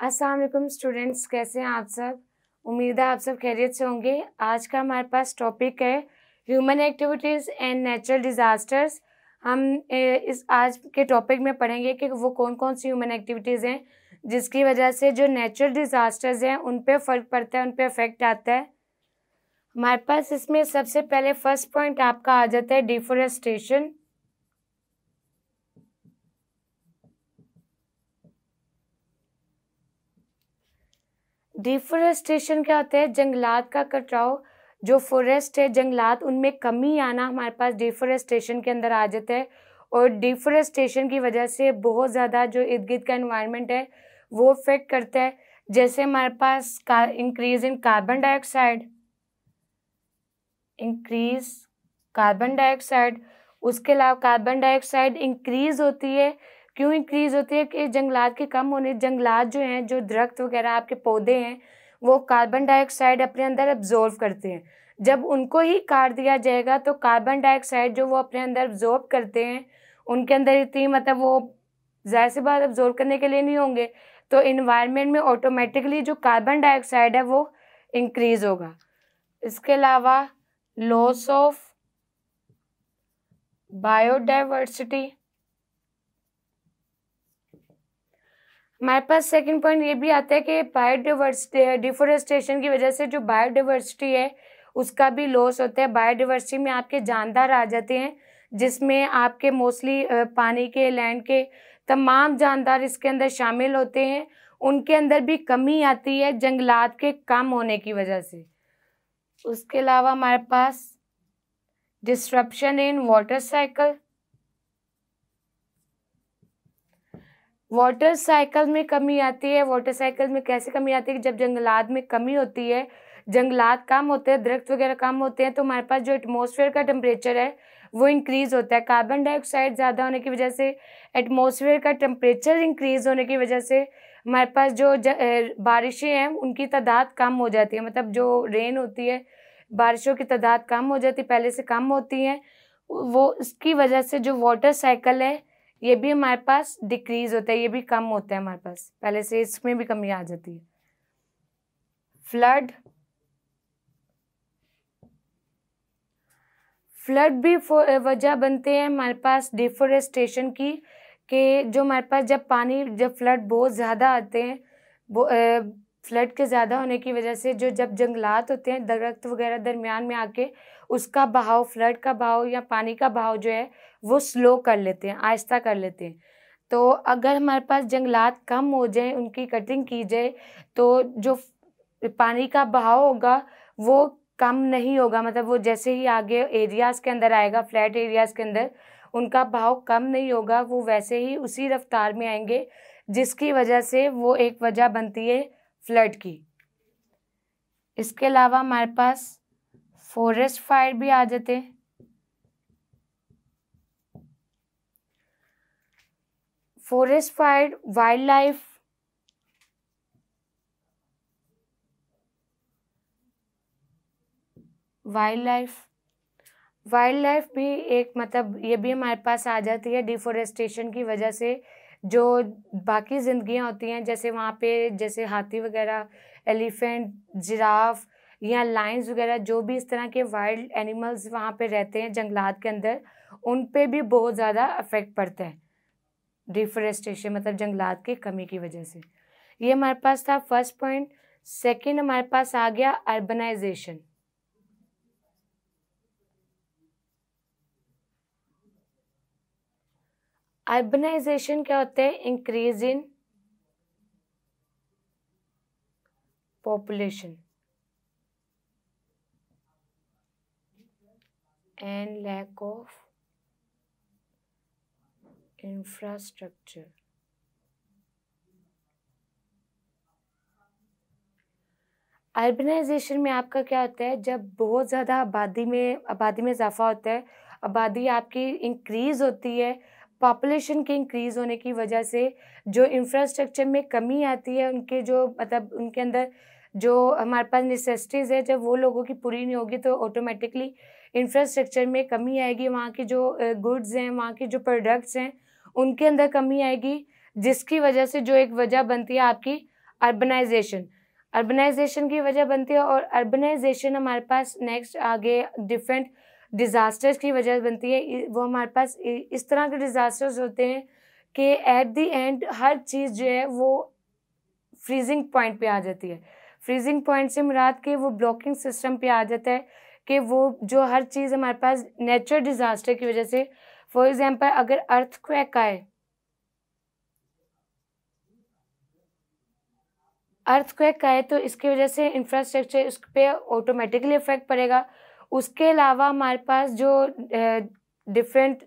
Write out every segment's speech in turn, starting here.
Aslam students कैसे हैं आप सब उम्मीद है आप सब खैरियत से होंगे आज का हमारे पास टॉपिक है human activities and natural disasters हम इस आज के टॉपिक में पढ़ेंगे कि वो कौन कौन सी ह्यूमन एक्टिविटीज़ हैं जिसकी वजह से जो नेचुरल डिज़ास्टर्स हैं उन पर फ़र्क पड़ता है उन पर इफ़ेक्ट आता है हमारे पास इसमें सबसे पहले फर्स्ट पॉइंट आपका आ जाता है डिफोरेस्टेशन डिफोरेस्टेशन क्या होता है जंगलात का कटाव जो फॉरेस्ट है जंगलात उनमें कमी आना हमारे पास डिफोरेस्टेशन के अंदर आ जाता है और डिफोरेस्टेशन की वजह से बहुत ज़्यादा जो इर्द गिर्द का इन्वायरमेंट है वो इफेक्ट करता है जैसे हमारे पास का increase in carbon dioxide increase carbon dioxide उसके अलावा कार्बन डाइऑक्साइड इंक्रीज होती है क्यों इंक्रीज होती है कि जंगलात के कम होने जंगलात जो हैं जो दरख्त वगैरह आपके पौधे हैं वो कार्बन डाइऑक्साइड अपने अंदर एब्जॉर्व करते हैं जब उनको ही काट दिया जाएगा तो कार्बन डाइऑक्साइड जो वो अपने अंदर एब्जॉर्ब करते हैं उनके अंदर इतनी मतलब वो ज़ाहिर सी बात एब्जॉर्व करने के लिए नहीं होंगे तो इन्वायरमेंट में ऑटोमेटिकली जो कार्बन डाइऑक्साइड है वो इंक्रीज़ होगा इसके अलावा loss of biodiversity हमारे पास सेकंड पॉइंट ये भी आता है कि बायोडिवर्सिटी डिफोरेस्टेशन की वजह से जो बायोडाइवर्सिटी है उसका भी लॉस होता है बायोडाइवर्सिटी में आपके जानदार आ जाते हैं जिसमें आपके मोस्टली पानी के लैंड के तमाम जानदार इसके अंदर शामिल होते हैं उनके अंदर भी कमी आती है जंगलात के कम होने की वजह से उसके अलावा हमारे पास disruption in water cycle water cycle में कमी आती है वाटर साइकिल में कैसे कमी आती है जब जंगलात में कमी होती है जंगलात कम होते हैं दरख्त वगैरह कम होते हैं तो हमारे पास जो एटमोसफेयर का टेम्परेचर है वो इंक्रीज़ होता है कार्बन डाइऑक्साइड ज़्यादा होने की वजह से एटमोसफेयर का टेम्परेचर इंक्रीज़ होने की वजह से हमारे पास जो बारिशें हैं उनकी तादाद कम हो जाती है मतलब जो रेन होती है बारिशों की तादाद कम हो जाती है पहले से कम होती है वो उसकी वजह से जो वाटर साइकिल है ये भी हमारे पास डिक्रीज होता है ये भी कम होता है हमारे पास पहले से इसमें भी कमी आ जाती है फ्लड फ्लड भी वजह बनते हैं हमारे पास डिफोरेस्टेशन की कि जो हमारे पास जब पानी जब फ्लड बहुत ज़्यादा आते हैं वो फ्लड के ज़्यादा होने की वजह से जो जब जंगलात होते हैं दरख्त वगैरह दरमियान में आके उसका बहाव फ्लड का बहाव या पानी का बहाव जो है वो स्लो कर लेते हैं आहिस्ता कर लेते हैं तो अगर हमारे पास जंगलात कम हो जाए उनकी कटिंग की जाए तो जो पानी का बहाव होगा वो कम नहीं होगा मतलब वो जैसे ही आगे एरियाज़ के अंदर आएगा फ्लैट एरियाज़ के अंदर उनका भाव कम नहीं होगा वो वैसे ही उसी रफ्तार में आएंगे जिसकी वजह से वो एक वजह बनती है फ्लड की इसके अलावा हमारे पास फॉरेस्ट फायर भी आ जाते हैं forest fire wildlife wildlife wildlife भी एक मतलब ये भी हमारे पास आ जाती है डिफोरेस्टेशन की वजह से जो बाकी ज़िंदगियाँ होती हैं जैसे वहाँ पे जैसे हाथी वगैरह एलिफेंट जिराफ या लाइन्स वगैरह जो भी इस तरह के वाइल्ड एनिमल्स वहाँ पे रहते हैं जंगलात के अंदर उन पे भी बहुत ज़्यादा अफेक्ट पड़ता है डिफोरेस्टेशन मतलब जंगलात की कमी की वजह से ये हमारे पास था फर्स्ट पॉइंट सेकेंड हमारे पास आ गया अर्बनाइजेशन अर्बनाइजेशन क्या होता है increase in population and lack of infrastructure urbanisation में आपका क्या होता है जब बहुत ज़्यादा आबादी में आबादी में इजाफा होता है आबादी आपकी इंक्रीज़ होती है पॉपुलेशन के इंक्रीज़ होने की वजह से जो इंफ्रास्ट्रक्चर में कमी आती है उनके जो मतलब उनके अंदर जो हमारे पास नेसेसिटीज़ है जब वो लोगों की पूरी नहीं होगी तो ऑटोमेटिकली इंफ्रास्ट्रक्चर में कमी आएगी वहाँ की जो गुड्स हैं वहाँ के जो प्रोडक्ट्स हैं उनके अंदर कमी आएगी जिसकी वजह से जो एक वजह बनती है आपकी अर्बनाइजेशन अर्बनाइजेशन की वजह बनती है और अर्बनाइजेशन हमारे पास नेक्स्ट आगे डिफरेंट डिज़ास्टर्स की वजह बनती है वो हमारे पास इस तरह के डिज़ास्टर्स होते हैं कि एट दी एंड हर चीज़ जो है वो फ्रीजिंग पॉइंट पे आ जाती है फ्रीजिंग पॉइंट से मुराद के वो ब्लॉकिंग सिस्टम पे आ जाता है कि वो जो हर चीज़ हमारे पास नेचुरल डिज़ास्टर की वजह से फॉर एग्ज़ाम्पल अगर अर्थ क्वैक आए अर्थ क्वैक आए तो इसकी वजह से इंफ्रास्ट्रक्चर उस पर ऑटोमेटिकली इफेक्ट पड़ेगा उसके अलावा हमारे पास जो डिफरेंट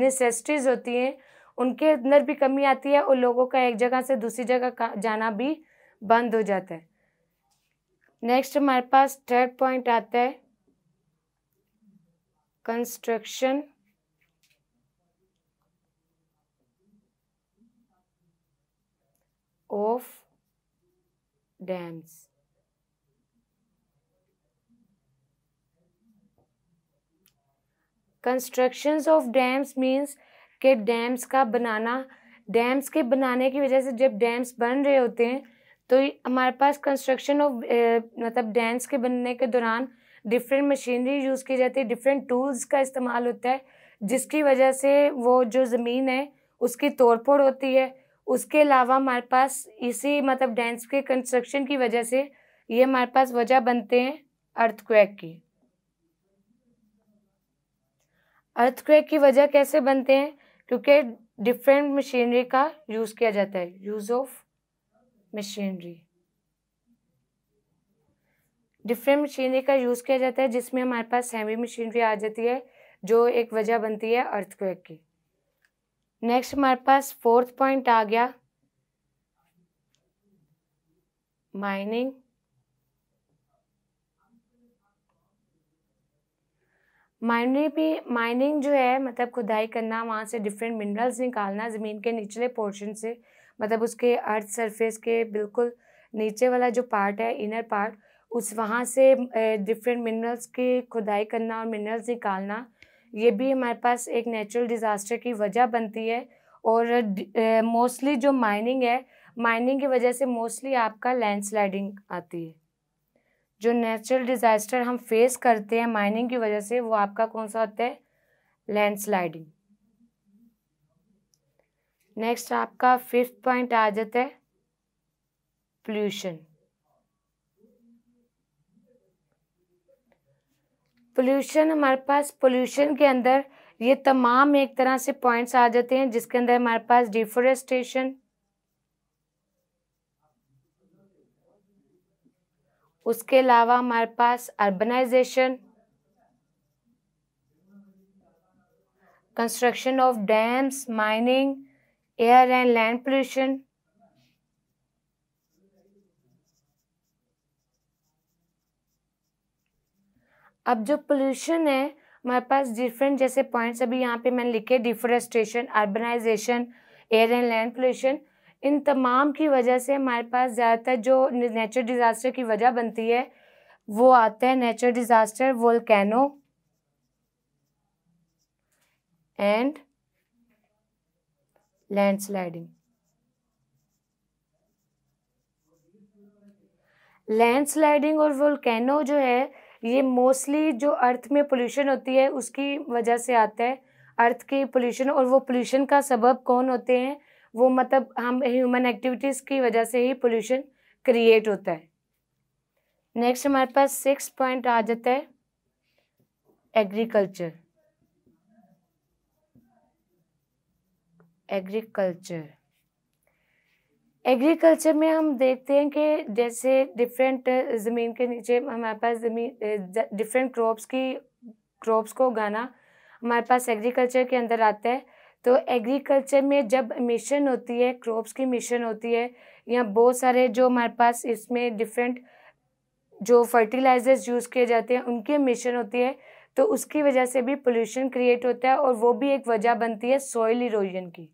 नेसेसिटीज़ होती हैं उनके अंदर भी कमी आती है और लोगों का एक जगह से दूसरी जगह जाना भी बंद हो जाता है नेक्स्ट हमारे पास थर्ड पॉइंट आता है construction of dams constructions of dams means के डैम्स का बनाना डैम्स के बनाने की वजह से जब डैम्स बन रहे होते हैं तो हमारे पास कंस्ट्रक्शन ऑफ मतलब डैम्स के बनने के दौरान डिफरेंट मशीनरी यूज़ की जाती है डिफरेंट टूल्स का इस्तेमाल होता है जिसकी वजह से वो जो ज़मीन है उसकी तोड़फोड़ होती है उसके अलावा हमारे पास इसी मतलब डैम्स के कंस्ट्रक्शन की वजह से ये हमारे पास वजह बनते हैं अर्थक्वेक की अर्थक्वेक की वजह कैसे बनते हैं क्योंकि डिफरेंट मशीनरी का यूज़ किया जाता है use of machinery different machinery का यूज़ किया जाता है जिसमें हमारे पास हैवी मशीनरी आ जाती है जो एक वजह बनती है अर्थक्वेक की नेक्स्ट हमारे पास फोर्थ पॉइंट आ गया माइनिंग माइनरी पे माइनिंग जो है मतलब खुदाई करना वहाँ से डिफरेंट मिनरल्स निकालना ज़मीन के निचले पोर्शन से मतलब उसके अर्थ सरफेस के बिल्कुल नीचे वाला जो पार्ट है इनर पार्ट उस वहाँ से डिफरेंट मिनरल्स की खुदाई करना और मिनरल्स निकालना ये भी हमारे पास एक नेचुरल डिज़ास्टर की वजह बनती है और मोस्टली जो माइनिंग है माइनिंग की वजह से मोस्टली आपका लैंडस्लाइडिंग आती है जो नेचुरल डिज़ास्टर हम फेस करते हैं माइनिंग की वजह से वो आपका कौन सा होता है लैंडस्लाइडिंग नेक्स्ट आपका फिफ्थ पॉइंट आ जाता है पोल्यूशन पोल्यूशन हमारे पास पोल्यूशन के अंदर ये तमाम एक तरह से पॉइंट्स आ जाते हैं जिसके अंदर हमारे पास डिफोरेस्टेशन उसके अलावा हमारे पास urbanisation construction of dams mining air and land pollution अब जो पोल्यूशन है हमारे पास डिफरेंट जैसे पॉइंट्स अभी यहाँ पे मैंने लिखे deforestation urbanisation air and land pollution इन तमाम की वजह से हमारे पास ज़्यादातर जो नेचर डिज़ास्टर की वजह बनती है वो आते हैं nature disaster volcano and landsliding landsliding और वोल्केनो जो है ये मोस्टली जो अर्थ में पोल्यूशन होती है उसकी वजह से आता है अर्थ की पोल्यूशन और वो पोल्यूशन का सबब कौन होते हैं वो मतलब हम ह्यूमन एक्टिविटीज़ की वजह से ही पोल्यूशन क्रिएट होता है नेक्स्ट हमारे पास सिक्स पॉइंट आ जाता है एग्रीकल्चर एग्रीकल्चर एग्रीकल्चर में हम देखते हैं कि जैसे डिफरेंट ज़मीन के नीचे हमारे पास ज़मीन डिफरेंट क्रॉप्स की क्रॉप्स को उगाना हमारे पास एग्रीकल्चर के अंदर आता है तो एग्रीकल्चर में जब मिशन होती है क्रॉप्स की मिशन होती है या बहुत सारे जो हमारे पास इसमें डिफरेंट जो फर्टिलाइजर्स यूज़ किए जाते हैं उनकी मिशन होती है तो उसकी वजह से भी पोल्यूशन क्रिएट होता है और वो भी एक वजह बनती है सॉइल इरोजन की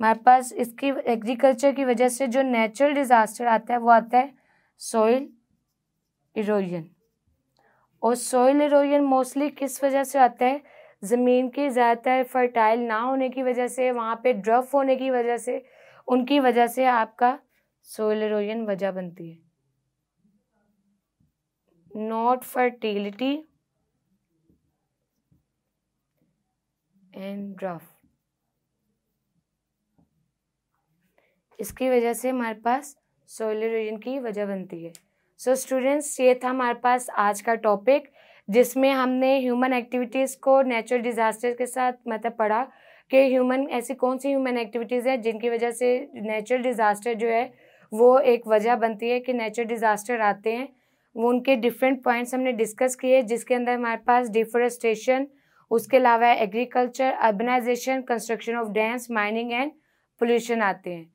हमारे पास इसकी एग्रीकल्चर की वजह से जो नेचुरल डिज़ास्टर आता है वो आता है सॉइल इरोजन और सॉइल इरोजन मोस्टली किस वजह से आता है ज़मीन के ज़्यादातर फर्टाइल ना होने की वजह से वहाँ पे ड्रफ होने की वजह से उनकी वजह से आपका सोयल इरोजन वजह बनती है नॉट फर्टिलिटी एंड ड्रफ इसकी वजह से हमारे पास सोयल इरोजन की वजह बनती है सो so, स्टूडेंट्स ये था हमारे पास आज का टॉपिक जिसमें हमने ह्यूमन एक्टिविटीज़ को नेचुरल डिज़ास्टर के साथ मतलब पढ़ा कि ह्यूमन ऐसी कौन सी ह्यूमन एक्टिविटीज़ हैं जिनकी वजह से नेचुरल डिज़ास्टर जो है वो एक वजह बनती है कि नेचुरल डिज़ास्टर आते हैं वो उनके डिफरेंट पॉइंट्स हमने डिस्कस किए जिसके अंदर हमारे पास डिफोरेस्टेशन उसके अलावा agriculture urbanisation construction of dams mining and pollution आते हैं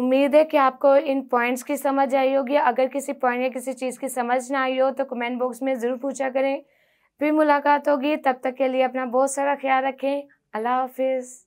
उम्मीद है कि आपको इन पॉइंट्स की समझ आई होगी अगर किसी पॉइंट या किसी चीज़ की समझ ना आई हो तो कमेंट बॉक्स में ज़रूर पूछा करें फिर मुलाकात होगी तब तक के लिए अपना बहुत सारा ख्याल रखें अल्लाह हाफिज़